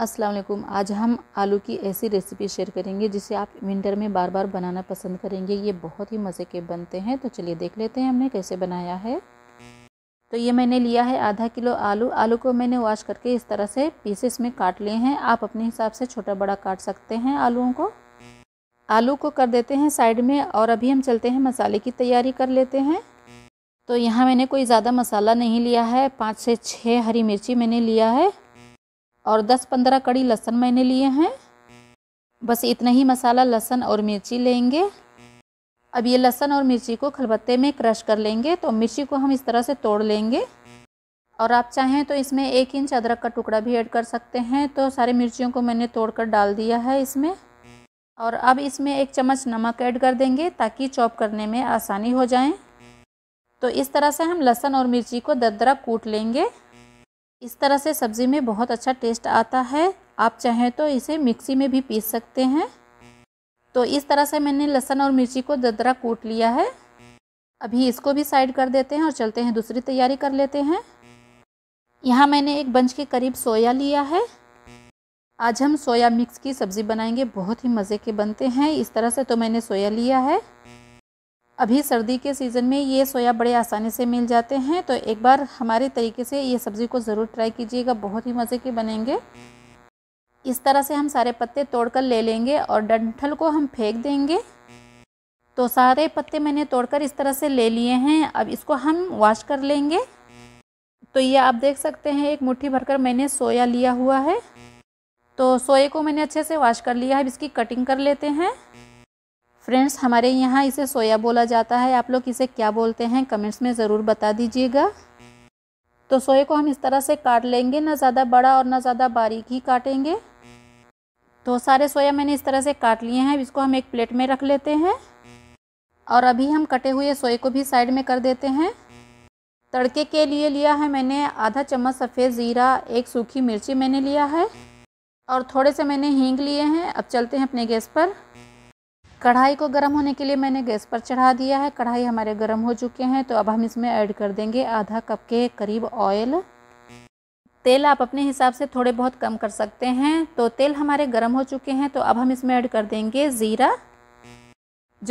अस्सलाम वालेकुम आज हम आलू की ऐसी रेसिपी शेयर करेंगे जिसे आप विंटर में बार बार बनाना पसंद करेंगे ये बहुत ही मज़े के बनते हैं तो चलिए देख लेते हैं हमने कैसे बनाया है तो ये मैंने लिया है आधा किलो आलू आलू को मैंने वॉश करके इस तरह से पीसेस में काट लिए हैं आप अपने हिसाब से छोटा बड़ा काट सकते हैं आलूओं को आलू को कर देते हैं साइड में और अभी हम चलते हैं मसाले की तैयारी कर लेते हैं तो यहाँ मैंने कोई ज़्यादा मसाला नहीं लिया है पाँच से छः हरी मिर्ची मैंने लिया है और 10-15 कड़ी लहसन मैंने लिए हैं बस इतना ही मसाला लहसन और मिर्ची लेंगे अब ये लहसन और मिर्ची को खलबत्ते में क्रश कर लेंगे तो मिर्ची को हम इस तरह से तोड़ लेंगे और आप चाहें तो इसमें एक इंच अदरक का टुकड़ा भी ऐड कर सकते हैं तो सारे मिर्चियों को मैंने तोड़कर डाल दिया है इसमें और अब इसमें एक चम्मच नमक ऐड कर देंगे ताकि चॉप करने में आसानी हो जाए तो इस तरह से हम लहसुन और मिर्ची को दरदरा कूट लेंगे इस तरह से सब्ज़ी में बहुत अच्छा टेस्ट आता है आप चाहें तो इसे मिक्सी में भी पीस सकते हैं तो इस तरह से मैंने लहसुन और मिर्ची को ददरा कूट लिया है अभी इसको भी साइड कर देते हैं और चलते हैं दूसरी तैयारी कर लेते हैं यहाँ मैंने एक बंच के करीब सोया लिया है आज हम सोया मिक्स की सब्ज़ी बनाएंगे बहुत ही मज़े के बनते हैं इस तरह से तो मैंने सोया लिया है अभी सर्दी के सीज़न में ये सोया बड़े आसानी से मिल जाते हैं तो एक बार हमारे तरीके से ये सब्ज़ी को ज़रूर ट्राई कीजिएगा बहुत ही मज़े के बनेंगे इस तरह से हम सारे पत्ते तोड़कर ले लेंगे और डंठल को हम फेंक देंगे तो सारे पत्ते मैंने तोड़कर इस तरह से ले लिए हैं अब इसको हम वॉश कर लेंगे तो ये आप देख सकते हैं एक मुट्ठी भरकर मैंने सोया लिया हुआ है तो सोए को मैंने अच्छे से वॉश कर लिया है अब इसकी कटिंग कर लेते हैं फ्रेंड्स हमारे यहाँ इसे सोया बोला जाता है आप लोग इसे क्या बोलते हैं कमेंट्स में ज़रूर बता दीजिएगा तो सोए को हम इस तरह से काट लेंगे ना ज़्यादा बड़ा और ना ज़्यादा बारीक ही काटेंगे तो सारे सोया मैंने इस तरह से काट लिए हैं इसको हम एक प्लेट में रख लेते हैं और अभी हम कटे हुए सोए को भी साइड में कर देते हैं तड़के के लिए लिया है मैंने आधा चम्मच सफ़ेद ज़ीरा एक सूखी मिर्ची मैंने लिया है और थोड़े से मैंने हींग लिए हैं अब चलते हैं अपने गैस पर कढ़ाई को गर्म होने के लिए मैंने गैस पर चढ़ा दिया है कढ़ाई हमारे गर्म हो चुके हैं तो अब हम इसमें ऐड कर देंगे आधा कप के करीब ऑयल तेल आप अपने हिसाब से थोड़े बहुत कम कर सकते हैं तो तेल हमारे गर्म हो चुके हैं तो अब हम इसमें ऐड कर देंगे ज़ीरा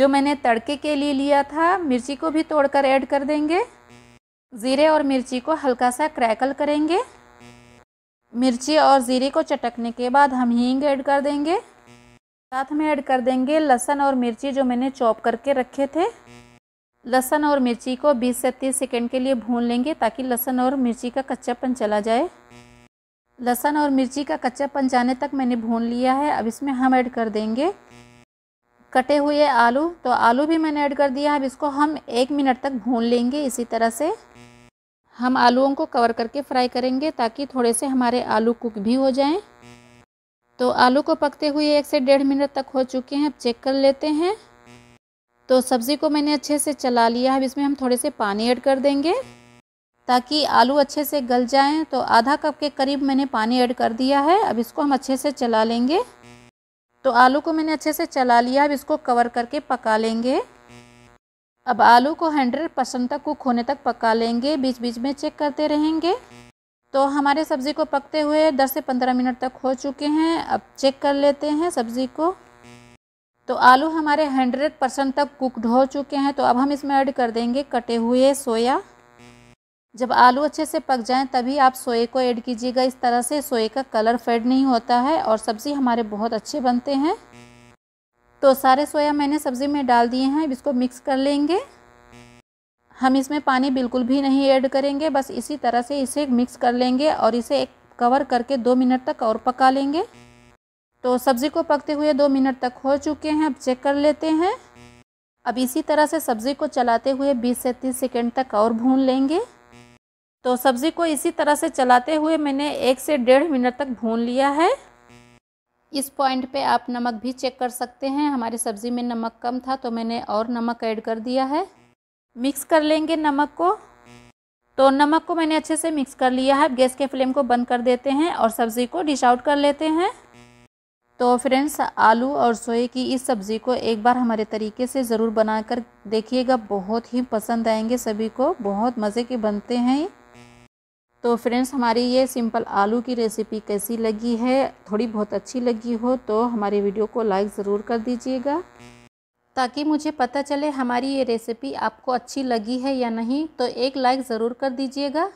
जो मैंने तड़के के लिए लिया था मिर्ची को भी तोड़कर ऐड कर देंगे ज़ीरे और मिर्ची को हल्का सा क्रैकल करेंगे मिर्ची और ज़ीरे को चटकने के बाद हम हींग ऐड कर देंगे साथ में ऐड कर देंगे लहसन और मिर्ची जो मैंने चॉप करके रखे थे लहसन और मिर्ची को 20 से 30 सेकेंड के लिए भून लेंगे ताकि लहसन और मिर्ची का कच्चापन चला जाए लहसन और मिर्ची का कच्चापन जाने तक मैंने भून लिया है अब इसमें हम ऐड कर देंगे कटे हुए आलू तो आलू भी मैंने ऐड कर दिया है अब इसको हम एक मिनट तक भून लेंगे इसी तरह से हम आलूओं को कवर करके फ्राई करेंगे ताकि थोड़े से हमारे आलू कुक भी हो जाएं तो आलू को पकते हुए एक से डेढ़ मिनट तक हो चुके हैं अब चेक कर लेते हैं तो सब्ज़ी को मैंने अच्छे से चला लिया अब इसमें हम थोड़े से पानी ऐड कर देंगे ताकि आलू अच्छे से गल जाएं तो आधा कप के करीब मैंने पानी ऐड कर दिया है अब इसको हम अच्छे से चला लेंगे तो आलू को मैंने अच्छे से चला लिया अब इसको कवर करके पका लेंगे अब आलू को हंड्रेड परसेंट तक कुक होने तक पका लेंगे बीच बीच में चेक करते रहेंगे तो हमारे सब्ज़ी को पकते हुए 10 से 15 मिनट तक हो चुके हैं अब चेक कर लेते हैं सब्ज़ी को तो आलू हमारे 100 परसेंट तक कुकड हो चुके हैं तो अब हम इसमें ऐड कर देंगे कटे हुए सोया जब आलू अच्छे से पक जाएं तभी आप सोए को ऐड कीजिएगा इस तरह से सोए का कलर फेड नहीं होता है और सब्ज़ी हमारे बहुत अच्छे बनते हैं तो सारे सोया मैंने सब्ज़ी में डाल दिए हैं अब इसको मिक्स कर लेंगे हम इसमें पानी बिल्कुल भी नहीं ऐड करेंगे बस इसी तरह से इसे मिक्स कर लेंगे और इसे एक कवर करके दो मिनट तक और पका लेंगे तो सब्ज़ी को पकते हुए दो मिनट तक हो चुके हैं अब चेक कर लेते हैं अब इसी तरह से सब्ज़ी को चलाते हुए 20 से 30 सेकेंड तक और भून लेंगे तो सब्ज़ी को इसी तरह से चलाते हुए मैंने एक से डेढ़ मिनट तक भून लिया है इस पॉइंट पे आप नमक भी चेक कर सकते हैं हमारी सब्ज़ी में नमक कम था तो मैंने और नमक ऐड कर दिया है मिक्स कर लेंगे नमक को तो नमक को मैंने अच्छे से मिक्स कर लिया है गैस के फ्लेम को बंद कर देते हैं और सब्ज़ी को डिश आउट कर लेते हैं तो फ्रेंड्स आलू और सोए की इस सब्ज़ी को एक बार हमारे तरीके से ज़रूर बनाकर देखिएगा बहुत ही पसंद आएंगे सभी को बहुत मज़े के बनते हैं तो फ्रेंड्स हमारी ये सिंपल आलू की रेसिपी कैसी लगी है थोड़ी बहुत अच्छी लगी हो तो हमारे वीडियो को लाइक ज़रूर कर दीजिएगा ताकि मुझे पता चले हमारी ये रेसिपी आपको अच्छी लगी है या नहीं तो एक लाइक ज़रूर कर दीजिएगा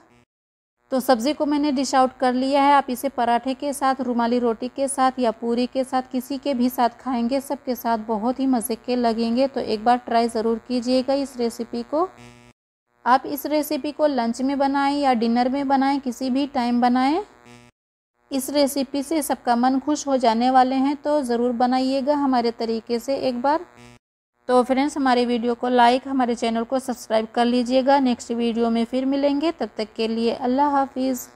तो सब्ज़ी को मैंने डिश आउट कर लिया है आप इसे पराठे के साथ रुमाली रोटी के साथ या पूरी के साथ किसी के भी साथ खाएंगे सबके साथ बहुत ही मज़े के लगेंगे तो एक बार ट्राई ज़रूर कीजिएगा इस रेसिपी को आप इस रेसिपी को लंच में बनाएं या डिनर में बनाएं किसी भी टाइम बनाएं इस रेसिपी से सबका मन खुश हो जाने वाले हैं तो ज़रूर बनाइएगा हमारे तरीके से एक बार तो फ्रेंड्स हमारे वीडियो को लाइक हमारे चैनल को सब्सक्राइब कर लीजिएगा नेक्स्ट वीडियो में फिर मिलेंगे तब तक के लिए अल्लाह हाफिज़